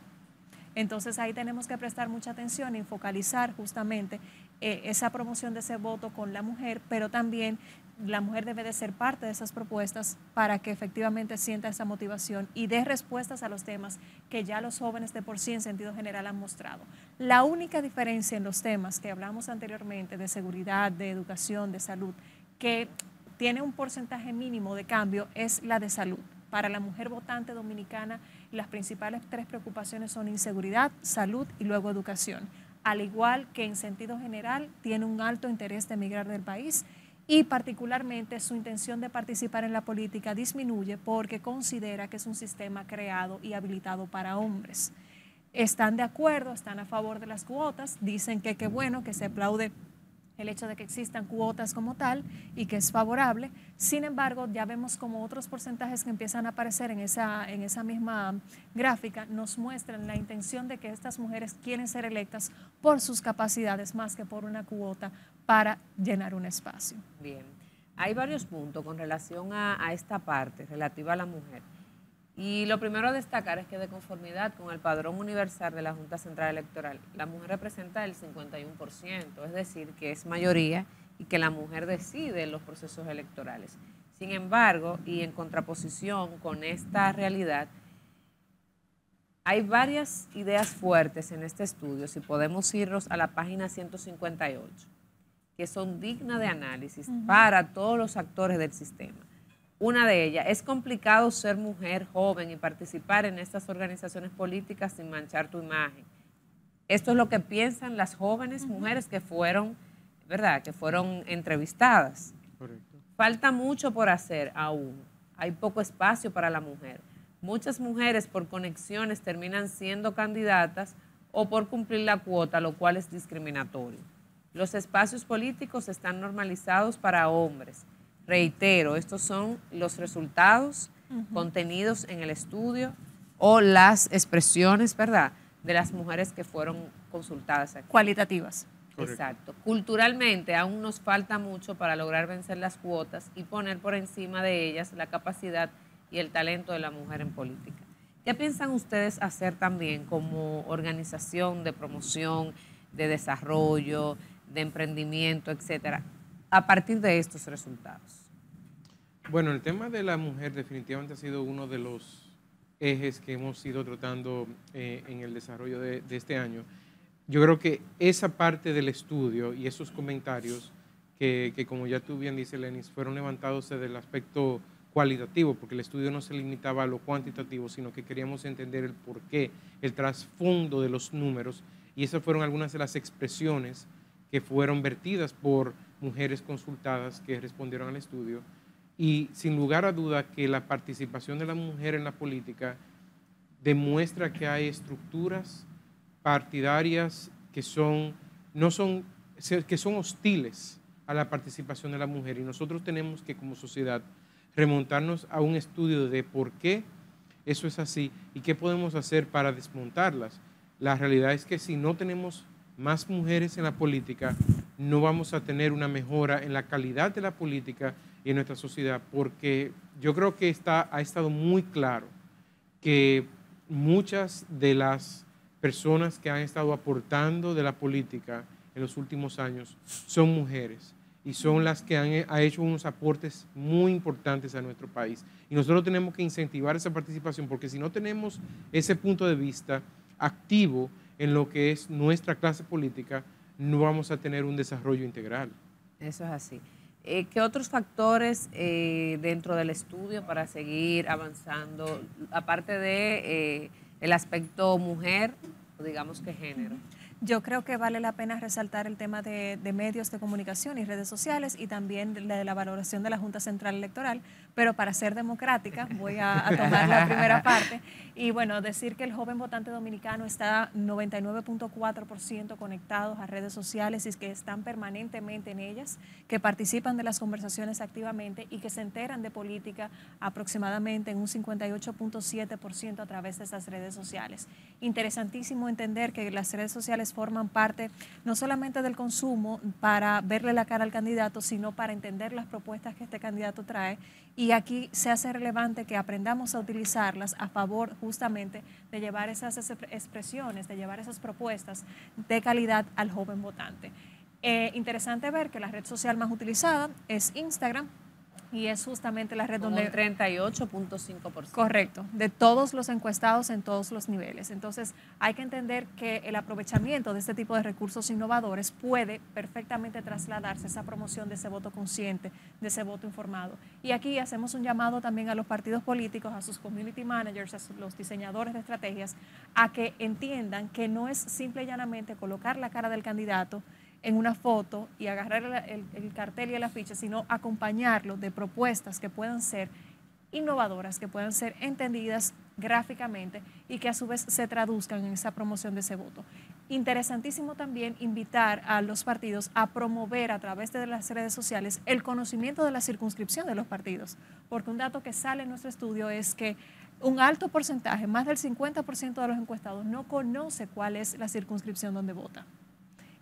S3: Entonces ahí tenemos que prestar mucha atención y focalizar justamente eh, esa promoción de ese voto con la mujer, pero también la mujer debe de ser parte de esas propuestas para que efectivamente sienta esa motivación y dé respuestas a los temas que ya los jóvenes de por sí en sentido general han mostrado. La única diferencia en los temas que hablamos anteriormente de seguridad, de educación, de salud, que tiene un porcentaje mínimo de cambio es la de salud. Para la mujer votante dominicana, las principales tres preocupaciones son inseguridad, salud y luego educación. Al igual que en sentido general, tiene un alto interés de emigrar del país y particularmente su intención de participar en la política disminuye porque considera que es un sistema creado y habilitado para hombres. Están de acuerdo, están a favor de las cuotas, dicen que qué bueno, que se aplaude el hecho de que existan cuotas como tal y que es favorable. Sin embargo, ya vemos como otros porcentajes que empiezan a aparecer en esa, en esa misma gráfica nos muestran la intención de que estas mujeres quieren ser electas por sus capacidades más que por una cuota para llenar un espacio.
S1: Bien, hay varios puntos con relación a, a esta parte relativa a la mujer. Y lo primero a destacar es que de conformidad con el padrón universal de la Junta Central Electoral, la mujer representa el 51%, es decir, que es mayoría y que la mujer decide los procesos electorales. Sin embargo, y en contraposición con esta realidad, hay varias ideas fuertes en este estudio, si podemos irnos a la página 158, que son dignas de análisis para todos los actores del sistema. Una de ellas, es complicado ser mujer joven y participar en estas organizaciones políticas sin manchar tu imagen. Esto es lo que piensan las jóvenes mujeres que fueron, ¿verdad? Que fueron entrevistadas. Falta mucho por hacer aún. Hay poco espacio para la mujer. Muchas mujeres por conexiones terminan siendo candidatas o por cumplir la cuota, lo cual es discriminatorio. Los espacios políticos están normalizados para hombres Reitero, estos son los resultados contenidos en el estudio o las expresiones, ¿verdad?, de las mujeres que fueron consultadas Cualitativas. Exacto. Culturalmente aún nos falta mucho para lograr vencer las cuotas y poner por encima de ellas la capacidad y el talento de la mujer en política. ¿Qué piensan ustedes hacer también como organización de promoción, de desarrollo, de emprendimiento, etcétera? a partir de estos resultados?
S2: Bueno, el tema de la mujer definitivamente ha sido uno de los ejes que hemos ido tratando eh, en el desarrollo de, este año. Yo creo que esa parte del estudio y esos comentarios que, como ya tú bien dices, Lenis, fueron levantados desde el aspecto cualitativo, porque el estudio no se limitaba a lo cuantitativo, sino que queríamos entender el porqué, el trasfondo de los números, y esas fueron algunas de las expresiones que fueron vertidas por mujeres consultadas que respondieron al estudio y sin lugar a duda que la participación de la mujer en la política demuestra que hay estructuras partidarias que son, no son, que son hostiles a la participación de la mujer y nosotros tenemos que como sociedad remontarnos a un estudio de por qué eso es así y qué podemos hacer para desmontarlas. La realidad es que si no tenemos más mujeres en la política, no vamos a tener una mejora en la calidad de la política y en nuestra sociedad, porque yo creo que está, ha estado muy claro que muchas de las personas que han estado aportando de la política en los últimos años son mujeres y son las que han hecho unos aportes muy importantes a nuestro país. Y nosotros tenemos que incentivar esa participación porque si no tenemos ese punto de vista activo, en lo que es nuestra clase política, no vamos a tener un desarrollo integral.
S1: Eso es así. Eh, ¿Qué otros factores eh, dentro del estudio para seguir avanzando, aparte de eh, el aspecto mujer, digamos que
S3: género? Yo creo que vale la pena resaltar el tema de, medios de comunicación y redes sociales y también de la valoración de la Junta Central Electoral, pero para ser democrática voy a, tomar la primera parte. Y bueno, decir que el joven votante dominicano está 99.4% conectados a redes sociales y que están permanentemente en ellas, que participan de las conversaciones activamente y que se enteran de política aproximadamente en un 58.7% a través de esas redes sociales. Interesantísimo entender que las redes sociales forman parte no solamente del consumo para verle la cara al candidato, sino para entender las propuestas que este candidato trae y aquí se hace relevante que aprendamos a utilizarlas a favor justamente de llevar esas expresiones, de llevar esas propuestas de calidad al joven votante. Eh, interesante ver que la red social más utilizada es Instagram, y es justamente la red donde... 38.5%. Correcto, de todos los encuestados en todos los niveles. Entonces, hay que entender que el aprovechamiento de este tipo de recursos innovadores puede perfectamente trasladarse a esa promoción de ese voto consciente, de ese voto informado. Y aquí hacemos un llamado también a los partidos políticos, a sus community managers, a los diseñadores de estrategias, a que entiendan que no es simple y llanamente colocar la cara del candidato, en una foto y agarrar el, cartel y el afiche, sino acompañarlo de propuestas que puedan ser innovadoras, que puedan ser entendidas gráficamente y que a su vez se traduzcan en esa promoción de ese voto. Interesantísimo también invitar a los partidos a promover a través de las redes sociales el conocimiento de la circunscripción de los partidos, porque un dato que sale en nuestro estudio es que un alto porcentaje, más del 50% de los encuestados, no conoce cuál es la circunscripción donde vota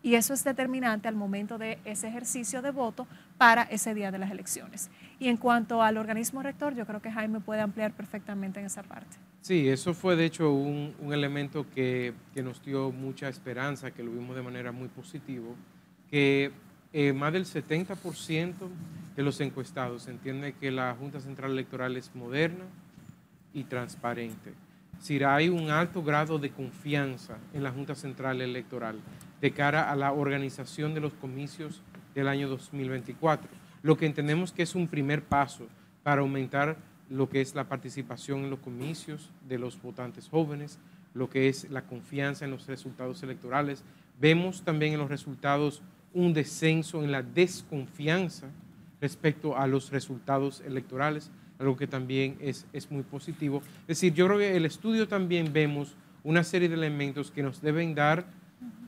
S3: y eso es determinante al momento de ese ejercicio de voto para ese día de las elecciones. Y en cuanto al organismo rector, yo creo que Jaime puede ampliar perfectamente en esa parte.
S2: Sí, eso fue de hecho un, elemento que, nos dio mucha esperanza, que lo vimos de manera muy positiva, que eh, más del 70% de los encuestados entiende que la Junta Central Electoral es moderna y transparente. Si hay un alto grado de confianza en la Junta Central Electoral de cara a la organización de los comicios del año 2024, lo que entendemos que es un primer paso para aumentar lo que es la participación en los comicios de los votantes jóvenes, lo que es la confianza en los resultados electorales. Vemos también en los resultados un descenso en la desconfianza respecto a los resultados electorales, algo que también es, muy positivo. Es decir, yo creo que el estudio también vemos una serie de elementos que nos deben dar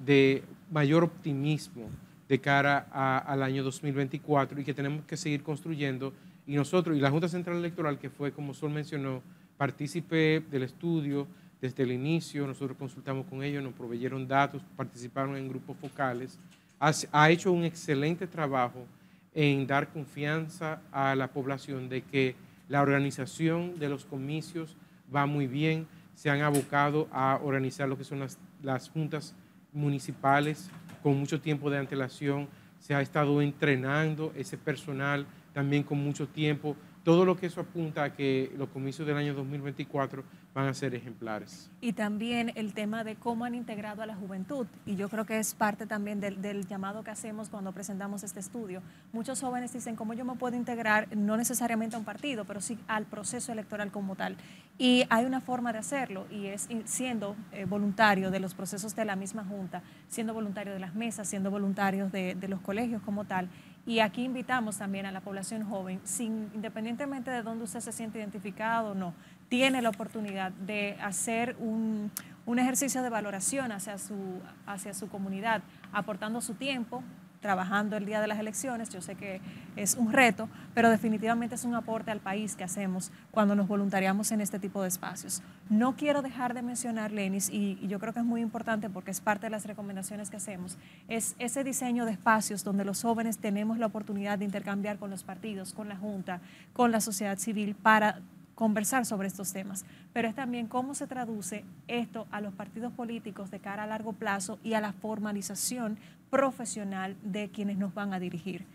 S2: de mayor optimismo de cara a, al año 2024 y que tenemos que seguir construyendo. Y nosotros, y la Junta Central Electoral, que fue, como Sol mencionó, partícipe del estudio desde el inicio, nosotros consultamos con ellos, nos proveyeron datos, participaron en grupos focales, ha, ha hecho un excelente trabajo en dar confianza a la población de que la organización de los comicios va muy bien, se han abocado a organizar lo que son las, las juntas municipales con mucho tiempo de antelación, se ha estado entrenando ese personal también con mucho tiempo todo lo que eso apunta a que los comicios del año 2024 van a ser ejemplares.
S3: Y también el tema de cómo han integrado a la juventud, y yo creo que es parte también del, llamado que hacemos cuando presentamos este estudio. Muchos jóvenes dicen, ¿cómo yo me puedo integrar no necesariamente a un partido, pero sí al proceso electoral como tal? Y hay una forma de hacerlo, y es siendo eh, voluntario de los procesos de la misma junta, siendo voluntario de las mesas, siendo voluntarios de, de los colegios como tal y aquí invitamos también a la población joven, sin, independientemente de dónde usted se siente identificado o no, tiene la oportunidad de hacer un, un ejercicio de valoración hacia su, hacia su comunidad, aportando su tiempo, trabajando el día de las elecciones. Yo sé que es un reto, pero definitivamente es un aporte al país que hacemos cuando nos voluntariamos en este tipo de espacios. No quiero dejar de mencionar, Lenis, y, y yo creo que es muy importante porque es parte de las recomendaciones que hacemos, es ese diseño de espacios donde los jóvenes tenemos la oportunidad de intercambiar con los partidos, con la Junta, con la sociedad civil para conversar sobre estos temas, pero es también cómo se traduce esto a los partidos políticos de cara a largo plazo y a la formalización profesional de quienes nos van a dirigir.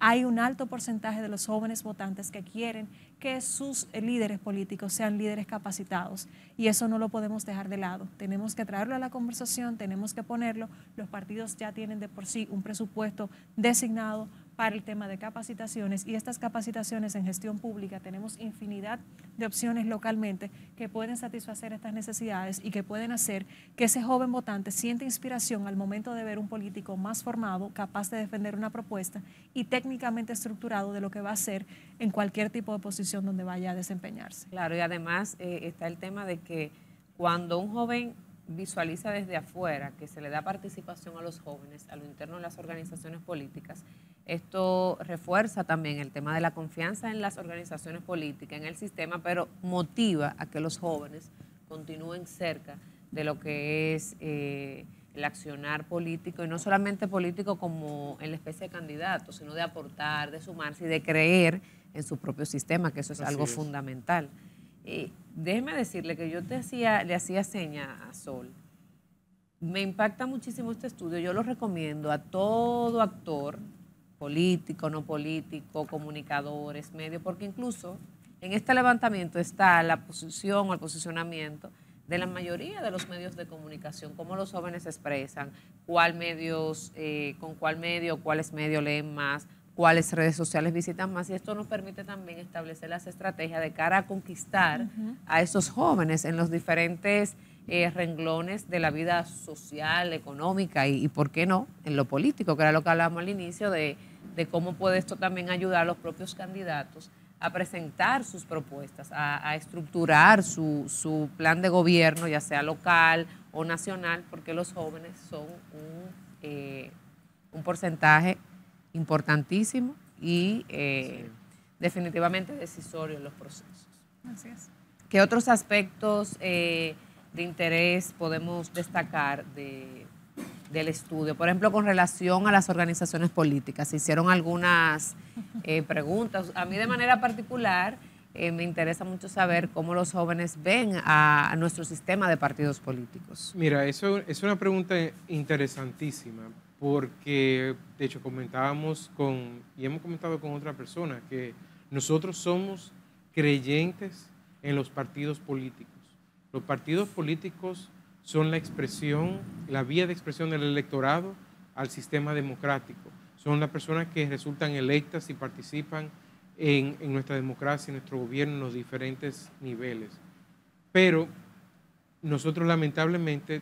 S3: Hay un alto porcentaje de los jóvenes votantes que quieren que sus líderes políticos sean líderes capacitados y eso no lo podemos dejar de lado. Tenemos que traerlo a la conversación, tenemos que ponerlo. Los partidos ya tienen de por sí un presupuesto designado para el tema de capacitaciones y estas capacitaciones en gestión pública tenemos infinidad de opciones localmente que pueden satisfacer estas necesidades y que pueden hacer que ese joven votante sienta inspiración al momento de ver un político más formado, capaz de defender una propuesta y técnicamente estructurado de lo que va a hacer en cualquier tipo de posición donde vaya a desempeñarse.
S1: Claro, y además eh, está el tema de que cuando un joven visualiza desde afuera que se le da participación a los jóvenes, a lo interno de las organizaciones políticas, esto refuerza también el tema de la confianza en las organizaciones políticas, en el sistema, pero motiva a que los jóvenes continúen cerca de lo que es eh, el accionar político, y no solamente político como en la especie de candidato, sino de aportar, de sumarse y de creer en su propio sistema, que eso es algo fundamental. déjeme decirle que yo te hacía, le hacía seña a Sol. Me impacta muchísimo este estudio, yo lo recomiendo a todo actor político, no político, comunicadores, medios, porque incluso en este levantamiento está la posición o el posicionamiento de la mayoría de los medios de comunicación, cómo los jóvenes expresan, cuál medios, eh, con cuál medio, cuáles medios leen más, cuáles redes sociales visitan más. Y esto nos permite también establecer las estrategias de cara a conquistar a esos jóvenes en los diferentes eh, renglones de la vida social, económica y, ¿por qué no?, en lo político, que era lo que hablábamos al inicio de, cómo puede esto también ayudar a los propios candidatos a presentar sus propuestas, a, estructurar su, plan de gobierno, ya sea local o nacional, porque los jóvenes son un, eh, un porcentaje importantísimo y eh, definitivamente decisorio en los procesos. gracias ¿Qué otros aspectos de interés podemos destacar de, del estudio? Por ejemplo, con relación a las organizaciones políticas, se hicieron algunas eh, preguntas. A mí de manera particular eh, me interesa mucho saber cómo los jóvenes ven a, a, nuestro sistema de partidos políticos. Mira, eso es
S2: una pregunta interesantísima, porque de hecho comentábamos con, y hemos comentado con otra persona, que nosotros somos creyentes en los partidos políticos los partidos políticos son la expresión, la vía de expresión del electorado al sistema democrático. Son las personas que resultan electas y participan en, nuestra democracia, en nuestro gobierno, en los diferentes niveles. Pero nosotros lamentablemente,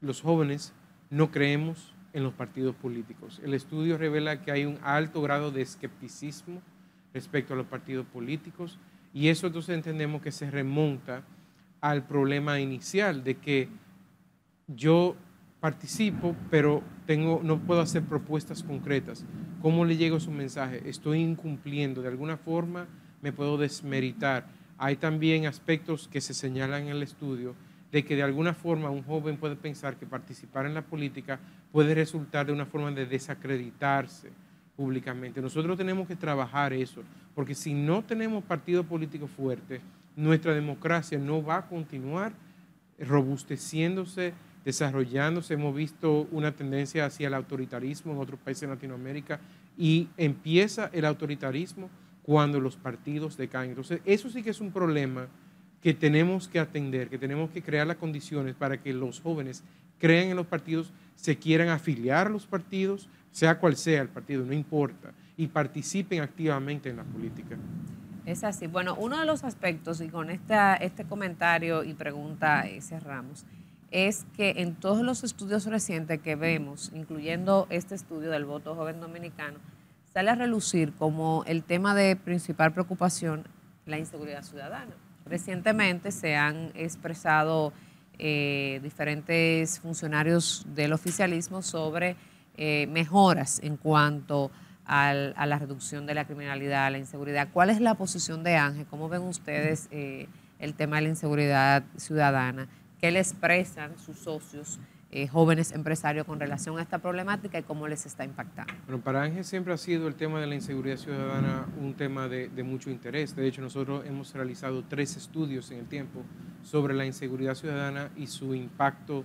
S2: los jóvenes, no creemos en los partidos políticos. El estudio revela que hay un alto grado de escepticismo respecto a los partidos políticos y eso entonces entendemos que se remonta al problema inicial de que yo participo, pero tengo, no puedo hacer propuestas concretas. ¿Cómo le llego su mensaje? Estoy incumpliendo, de alguna forma me puedo desmeritar. Hay también aspectos que se señalan en el estudio de que de alguna forma un joven puede pensar que participar en la política puede resultar de una forma de desacreditarse públicamente. Nosotros tenemos que trabajar eso, porque si no tenemos partido político fuerte, nuestra democracia no va a continuar robusteciéndose, desarrollándose. Hemos visto una tendencia hacia el autoritarismo en otros países de Latinoamérica y empieza el autoritarismo cuando los partidos decaen. Entonces, eso sí que es un problema que tenemos que atender, que tenemos que crear las condiciones para que los jóvenes crean en los partidos, se quieran afiliar a los partidos, sea cual sea el partido, no importa, y participen activamente en la política.
S1: Es así. Bueno, uno de los aspectos, y con esta, este comentario y pregunta eh, cerramos, es que en todos los estudios recientes que vemos, incluyendo este estudio del voto joven dominicano, sale a relucir como el tema de principal preocupación la inseguridad ciudadana. Recientemente se han expresado eh, diferentes funcionarios del oficialismo sobre eh, mejoras en cuanto a a la reducción de la criminalidad, a la inseguridad. ¿Cuál es la posición de Ángel? ¿Cómo ven ustedes eh, el tema de la inseguridad ciudadana? ¿Qué le expresan sus socios? Eh, jóvenes empresarios con relación a esta problemática y cómo les está impactando.
S2: Bueno, para Ángel siempre ha sido el tema de la inseguridad ciudadana un tema de, mucho interés. De hecho, nosotros hemos realizado tres estudios en el tiempo sobre la inseguridad ciudadana y su impacto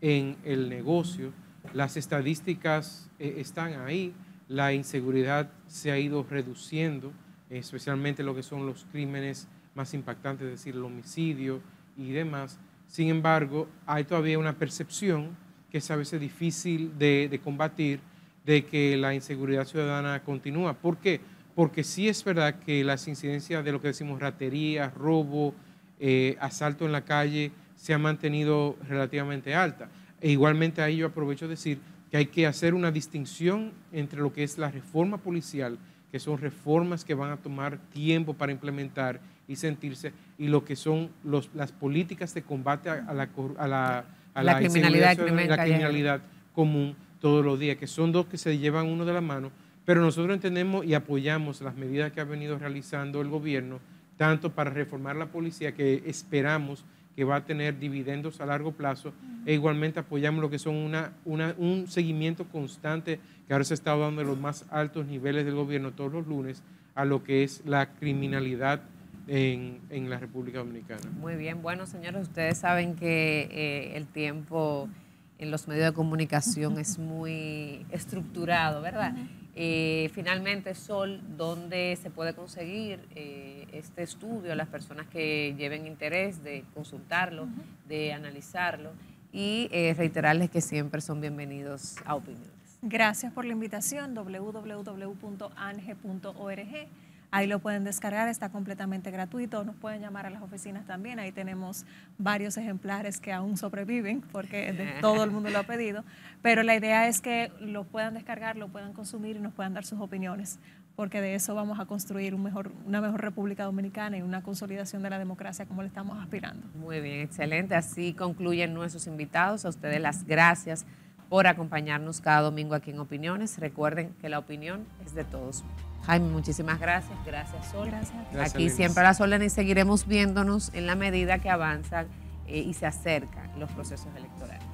S2: en el negocio. Las estadísticas eh, están ahí la inseguridad se ha ido reduciendo, especialmente lo que son los crímenes más impactantes, es decir, el homicidio y demás. Sin embargo, hay todavía una percepción que es a veces difícil de, combatir de que la inseguridad ciudadana continúa. ¿Por qué? Porque sí es verdad que las incidencias de lo que decimos ratería, robo, eh, asalto en la calle se ha mantenido relativamente alta. E igualmente ahí yo aprovecho decir que hay que hacer una distinción entre lo que es la reforma policial, que son reformas que van a tomar tiempo para implementar y sentirse, y lo que son las políticas de combate a, la, la criminalidad común todos los días, que son dos que se llevan uno de la mano, pero nosotros entendemos y apoyamos las medidas que ha venido realizando el gobierno, tanto para reformar la policía, que esperamos que va a tener dividendos a largo plazo e igualmente apoyamos lo que son una, un seguimiento constante que ahora se está dando en los más altos niveles del gobierno todos los lunes a lo que es la criminalidad en, la República Dominicana. Muy bien,
S1: bueno señores, ustedes saben que eh, el tiempo en los medios de comunicación es muy estructurado, ¿verdad? Eh, finalmente, Sol, donde se puede conseguir eh, este estudio a las personas que lleven interés de consultarlo, de analizarlo? Y eh, reiterarles que siempre son bienvenidos a opiniones.
S3: Gracias por la invitación, www.ange.org. Ahí lo pueden descargar, está completamente gratuito. Nos pueden llamar a las oficinas también. Ahí tenemos varios ejemplares que aún sobreviven porque todo el mundo lo ha pedido. Pero la idea es que lo puedan descargar, lo puedan consumir y nos puedan dar sus opiniones porque de eso vamos a construir una mejor República Dominicana y una consolidación de la democracia como le estamos aspirando.
S1: Muy bien, excelente. Así concluyen nuestros invitados. A ustedes las gracias por acompañarnos cada domingo aquí en Opiniones. Recuerden que la opinión es de todos. Jaime, muchísimas gracias. Gracias, Sol. Aquí siempre la Solana y seguiremos viéndonos en la medida que avanzan eh, y se acercan los procesos electorales.